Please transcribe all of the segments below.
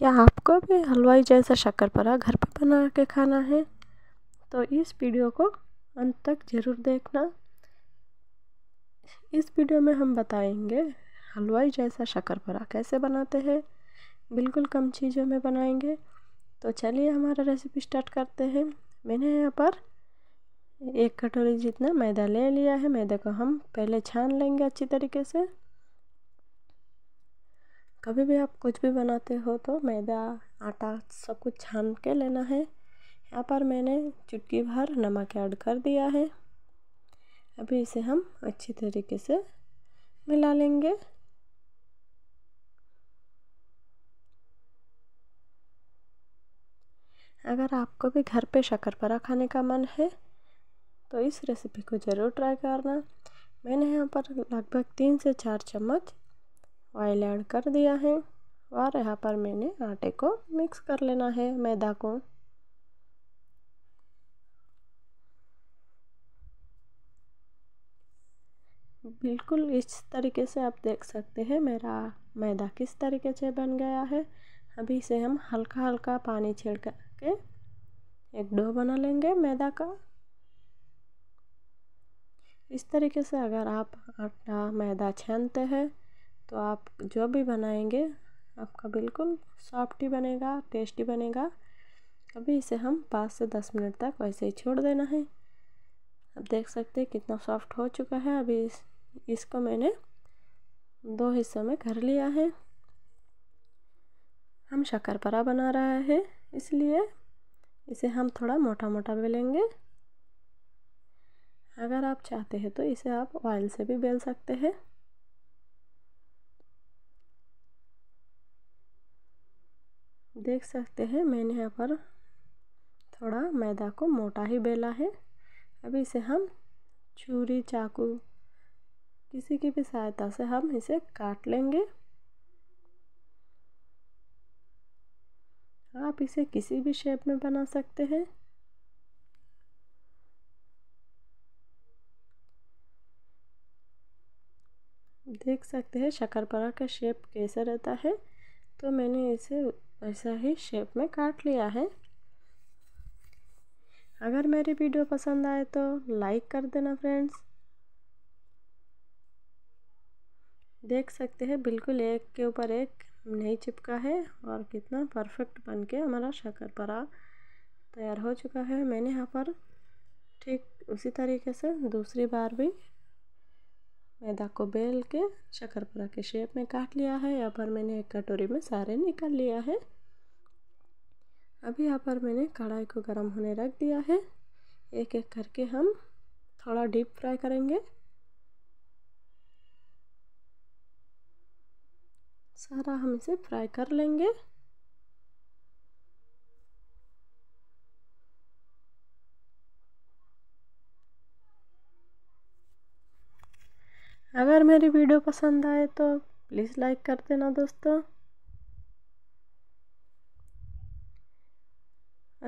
क्या आपको भी हलवाई जैसा शक्करपारा घर पर बना के खाना है तो इस वीडियो को अंत तक ज़रूर देखना इस वीडियो में हम बताएंगे हलवाई जैसा शक्करपारा कैसे बनाते हैं बिल्कुल कम चीज़ों में बनाएंगे तो चलिए हमारा रेसिपी स्टार्ट करते हैं मैंने यहाँ पर एक कटोरी जितना मैदा ले लिया है मैदे को हम पहले छान लेंगे अच्छी तरीके से कभी भी आप कुछ भी बनाते हो तो मैदा आटा सब कुछ छान के लेना है यहाँ पर मैंने चुटकी भर नमक ऐड कर दिया है अभी इसे हम अच्छी तरीके से मिला लेंगे अगर आपको भी घर पे शक्करपारा खाने का मन है तो इस रेसिपी को ज़रूर ट्राई करना मैंने यहाँ पर लगभग तीन से चार चम्मच ऑयल ऐड कर दिया है और यहाँ पर मैंने आटे को मिक्स कर लेना है मैदा को बिल्कुल इस तरीके से आप देख सकते हैं मेरा मैदा किस तरीके से बन गया है अभी इसे हम हल्का हल्का पानी छिड़क के एक डो बना लेंगे मैदा का इस तरीके से अगर आप आटा मैदा छानते हैं तो आप जो भी बनाएंगे आपका बिल्कुल सॉफ्ट ही बनेगा टेस्टी बनेगा अभी इसे हम पाँच से दस मिनट तक वैसे ही छोड़ देना है आप देख सकते हैं कितना सॉफ्ट हो चुका है अभी इस, इसको मैंने दो हिस्सों में कर लिया है हम शक्करपरा बना रहे हैं इसलिए इसे हम थोड़ा मोटा मोटा बेलेंगे अगर आप चाहते हैं तो इसे आप ऑयल से भी बेल सकते हैं देख सकते हैं मैंने यहाँ पर थोड़ा मैदा को मोटा ही बेला है अभी इसे हम छुरी चाकू किसी की भी सहायता से हम इसे काट लेंगे आप इसे किसी भी शेप में बना सकते हैं देख सकते हैं शक्करपारा का शेप कैसा रहता है तो मैंने इसे ऐसा ही शेप में काट लिया है अगर मेरी वीडियो पसंद आए तो लाइक कर देना फ्रेंड्स देख सकते हैं बिल्कुल एक के ऊपर एक नहीं चिपका है और कितना परफेक्ट बन के हमारा परा तैयार हो चुका है मैंने यहाँ पर ठीक उसी तरीके से दूसरी बार भी मैदा को बेल के शक्करपुरा के शेप में काट लिया है यहाँ पर मैंने एक कटोरी में सारे निकाल लिया है अभी यहाँ पर मैंने कढ़ाई को गर्म होने रख दिया है एक एक करके हम थोड़ा डीप फ्राई करेंगे सारा हम इसे फ्राई कर लेंगे अगर मेरी वीडियो पसंद आए तो प्लीज़ लाइक कर देना दोस्तों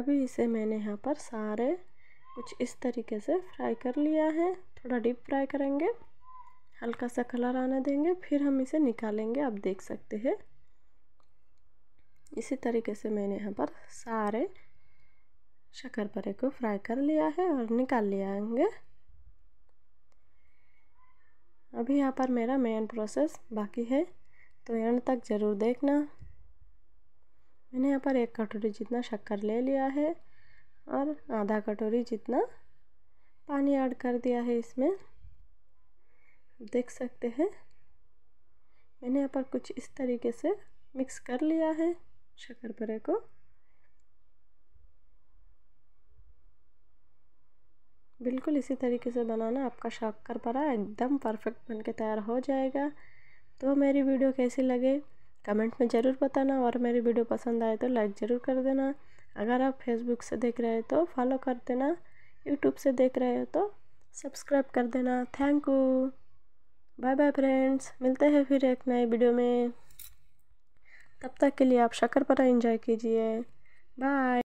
अभी इसे मैंने यहाँ पर सारे कुछ इस तरीके से फ्राई कर लिया है थोड़ा डीप फ्राई करेंगे हल्का सा कलर आने देंगे फिर हम इसे निकालेंगे आप देख सकते हैं इसी तरीके से मैंने यहाँ पर सारे शक्कर को फ्राई कर लिया है और निकाल लिया आएंगे अभी यहाँ पर मेरा मेन प्रोसेस बाकी है तो एंड तक ज़रूर देखना मैंने यहाँ पर एक कटोरी जितना शक्कर ले लिया है और आधा कटोरी जितना पानी ऐड कर दिया है इसमें देख सकते हैं मैंने यहाँ पर कुछ इस तरीके से मिक्स कर लिया है शक्कर परे को बिल्कुल इसी तरीके से बनाना आपका शक्कर परा एकदम परफेक्ट बन के तैयार हो जाएगा तो मेरी वीडियो कैसी लगे कमेंट में ज़रूर बताना और मेरी वीडियो पसंद आए तो लाइक ज़रूर कर देना अगर आप फेसबुक से देख रहे हो तो फॉलो कर देना यूट्यूब से देख रहे हो तो सब्सक्राइब कर देना thank you bye bye friends मिलते हैं फिर एक नए वीडियो में तब तक के लिए आप शक्कर परा इंजॉय कीजिए बाय